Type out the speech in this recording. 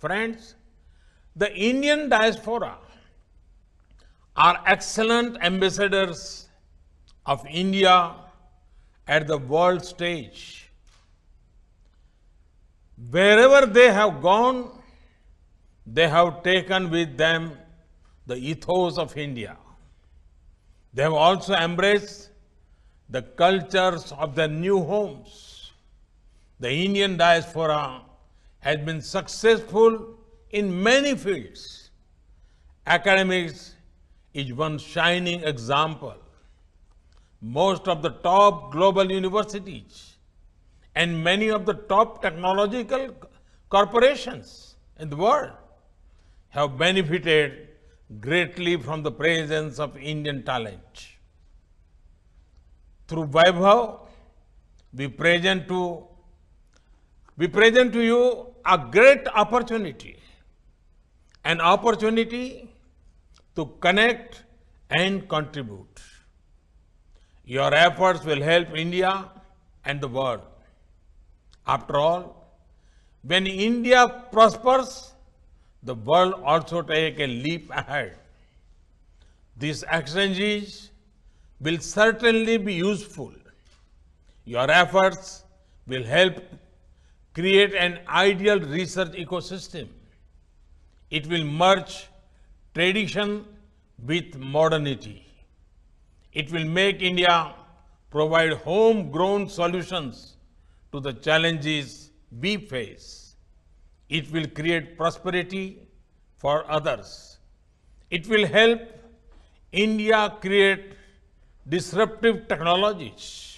Friends, the Indian diaspora are excellent ambassadors of India at the world stage. Wherever they have gone, they have taken with them the ethos of India. They have also embraced the cultures of their new homes. The Indian diaspora has been successful in many fields. Academics is one shining example. Most of the top global universities and many of the top technological corporations in the world have benefited greatly from the presence of Indian talent. Through Vaibhav, we present to we present to you a great opportunity, an opportunity to connect and contribute. Your efforts will help India and the world. After all, when India prospers, the world also take a leap ahead. These exchanges will certainly be useful. Your efforts will help create an ideal research ecosystem. It will merge tradition with modernity. It will make India provide homegrown solutions to the challenges we face. It will create prosperity for others. It will help India create disruptive technologies